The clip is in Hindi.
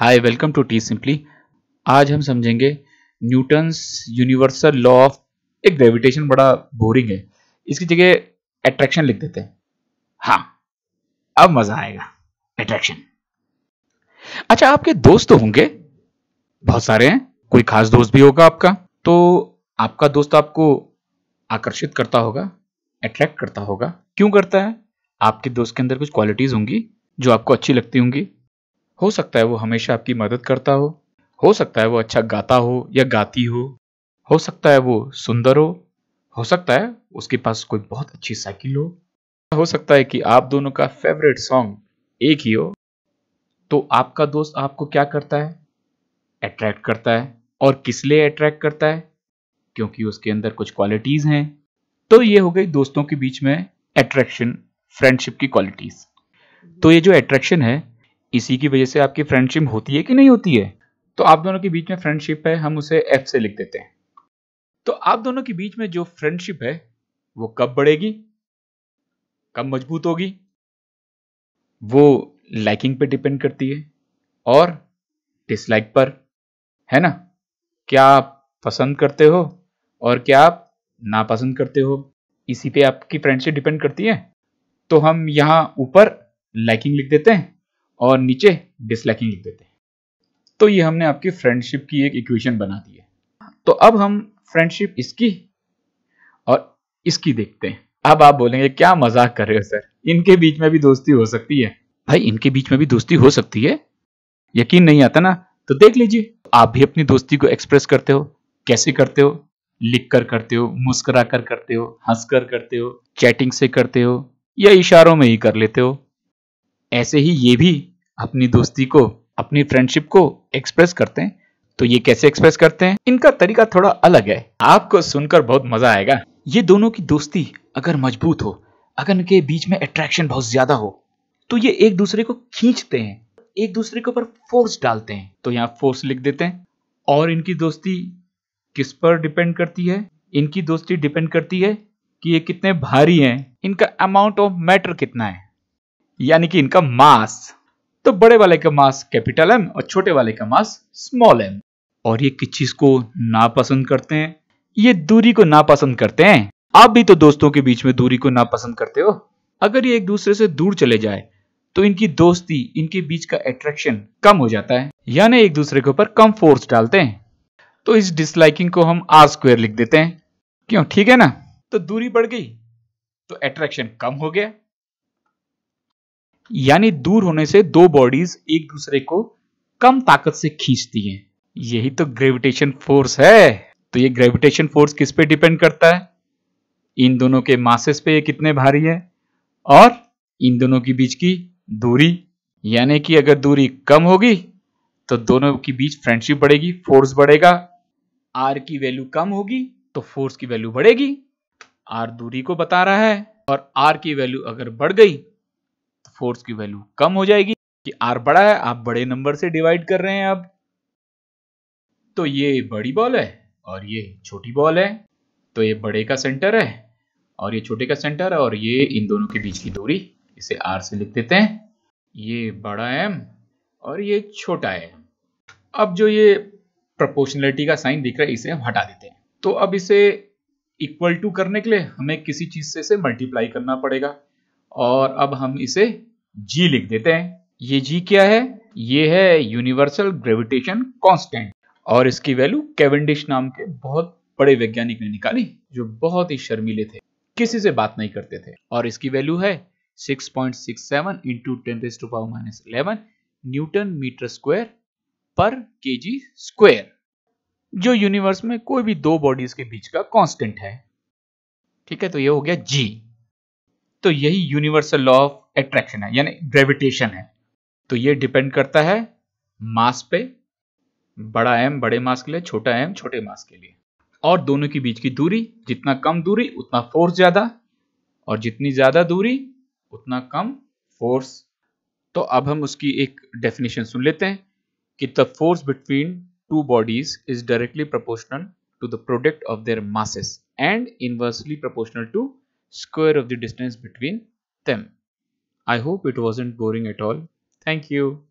Hi welcome to T simply आज हम समझेंगे न्यूटन्स यूनिवर्सल लॉ ऑफ एक ग्रेविटेशन बड़ा बोरिंग है इसकी जगह अट्रैक्शन लिख देते हैं हाँ अब मजा आएगा अट्रैक्शन अच्छा आपके दोस्त तो होंगे बहुत सारे हैं कोई खास दोस्त भी होगा आपका तो आपका दोस्त आपको आकर्षित करता होगा अट्रैक्ट करता होगा क्यों करता है आपके दोस्त के अंदर कुछ क्वालिटीज होंगी जो आपको अच्छी लगती होंगी हो सकता है वो हमेशा आपकी मदद करता हो हो सकता है वो अच्छा गाता हो या गाती हो हो सकता है वो सुंदर हो हो सकता है उसके पास कोई बहुत अच्छी साइकिल हो हो सकता है कि आप दोनों का फेवरेट सॉन्ग एक ही हो तो आपका दोस्त आपको क्या करता है अट्रैक्ट करता है और किस लिए अट्रैक्ट करता है क्योंकि उसके अंदर कुछ क्वालिटीज़ हैं तो ये हो गई दोस्तों के बीच में अट्रैक्शन फ्रेंडशिप की क्वालिटीज़ तो ये जो अट्रैक्शन है इसी की वजह से आपकी फ्रेंडशिप होती है कि नहीं होती है तो आप दोनों के बीच में फ्रेंडशिप है हम उसे एफ से लिख देते हैं तो आप दोनों के बीच में जो फ्रेंडशिप है वो कब बढ़ेगी कब मजबूत होगी वो लाइकिंग पे डिपेंड करती है और डिसलाइक पर है ना क्या आप पसंद करते हो और क्या आप नापसंद करते हो इसी पे आपकी फ्रेंडशिप डिपेंड करती है तो हम यहां ऊपर लाइकिंग लिख देते हैं और नीचे डिसलाइकिंग लिख देते हैं तो ये हमने आपकी फ्रेंडशिप की एक इक्वेशन बना दी है तो अब हम फ्रेंडशिप इसकी और इसकी देखते हैं अब आप बोलेंगे क्या मजाक कर रहे हो सर इनके बीच में भी दोस्ती हो सकती है भाई इनके बीच में भी दोस्ती हो सकती है यकीन नहीं आता ना तो देख लीजिए आप भी अपनी दोस्ती को एक्सप्रेस करते हो कैसे करते हो लिख कर करते हो मुस्कुरा कर करते हो हंस कर करते हो चैटिंग से करते हो या इशारों में ही कर लेते हो ऐसे ही ये भी अपनी दोस्ती को अपनी फ्रेंडशिप को एक्सप्रेस करते हैं तो ये कैसे एक्सप्रेस करते हैं इनका तरीका थोड़ा अलग है आपको सुनकर बहुत मजा आएगा ये दोनों की दोस्ती अगर मजबूत हो अगर इनके बीच में अट्रैक्शन बहुत ज्यादा हो तो ये एक दूसरे को खींचते हैं एक दूसरे के ऊपर फोर्स डालते हैं तो यहाँ फोर्स लिख देते हैं और इनकी दोस्ती किस पर डिपेंड करती है इनकी दोस्ती डिपेंड करती है कि ये कितने भारी हैं इनका अमाउंट ऑफ मैटर कितना है यानी कि इनका मास तो बड़े वाले का मास कैपिटल एम और छोटे वाले का मास स्मॉल एम और ये किस चीज को नापसंद करते हैं ये दूरी को नापसंद करते हैं आप भी तो दोस्तों के बीच में दूरी को नापसंद करते हो अगर ये एक दूसरे से दूर चले जाए तो इनकी दोस्ती इनके बीच का एट्रैक्शन कम हो जाता है यानी एक दूसरे के ऊपर कम फोर्स डालते हैं तो इस डिसलाइकिंग को हम आर स्क्वेयर लिख देते हैं क्यों ठीक है ना तो दूरी बढ़ गई तो अट्रैक्शन कम हो गया यानी दूर होने से दो बॉडीज एक दूसरे को कम ताकत से खींचती हैं यही तो ग्रेविटेशन फोर्स है तो ये ग्रेविटेशन फोर्स किस पे डिपेंड करता है इन दोनों के मासेस पे ये कितने भारी है और इन दोनों के बीच की दूरी यानी कि अगर दूरी कम होगी तो दोनों के बीच फ्रेंडशिप बढ़ेगी फोर्स बढ़ेगा आर की वैल्यू कम होगी तो फोर्स की वैल्यू बढ़ेगी आर दूरी को बता रहा है और आर की वैल्यू अगर बढ़ गई फोर्स की वैल्यू कम हो जाएगी कि आर बड़ा है आप बड़े नंबर से डिवाइड कर रहे हैं अब तो ये बड़ी बॉल है और ये छोटी बॉल है तो ये बड़े का सेंटर है और ये छोटे का सेंटर है और ये इन दोनों के बीच की दूरी इसे आर से लिख देते हैं ये बड़ा एम और ये छोटा है अब जो ये प्रपोर्शनलिटी का साइन दिख रहा है इसे हम हटा देते हैं तो अब इसे इक्वल टू करने के लिए हमें किसी चीज से इसे मल्टीप्लाई करना पड़ेगा और अब हम इसे जी लिख देते हैं ये जी क्या है ये है यूनिवर्सल ग्रेविटेशन कांस्टेंट और इसकी वैल्यू केवेंडिश नाम के बहुत बड़े वैज्ञानिक ने निकाली जो बहुत ही शर्मीले थे किसी से बात नहीं करते थे और इसकी वैल्यू है 6.67 point six seven into ten to power minus eleven newton metre square per K ji square जो यूनिवर्स में कोई भी दो बॉडीज के बीच का कॉन्स्टेंट है ठीक है तो ये हो गया जी तो यही यूनिवर्सल लॉ ऑफ एट्रैक्शन है यानी ग्रेविटेशन है तो ये डिपेंड करता है मास पे बड़ा एम बड़े मास के लिए छोटा एम छोटे मास के लिए और दोनों के बीच की दूरी जितना कम दूरी उतना फोर्स ज्यादा और जितनी ज्यादा दूरी उतना कम फोर्स तो अब हम उसकी एक डेफिनेशन सुन लेते हैं कि the force between two bodies is directly proportional to the product of their masses and inversely proportional to square of the distance between them. I hope it wasn't boring at all. Thank you.